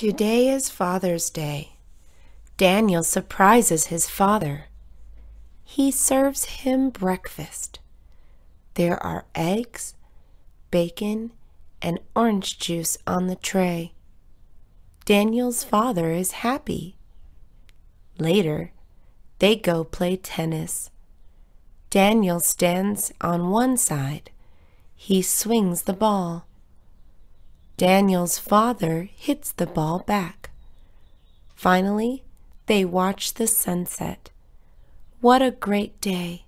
Today is Father's Day. Daniel surprises his father. He serves him breakfast. There are eggs, bacon, and orange juice on the tray. Daniel's father is happy. Later, they go play tennis. Daniel stands on one side. He swings the ball. Daniel's father hits the ball back. Finally, they watch the sunset. What a great day!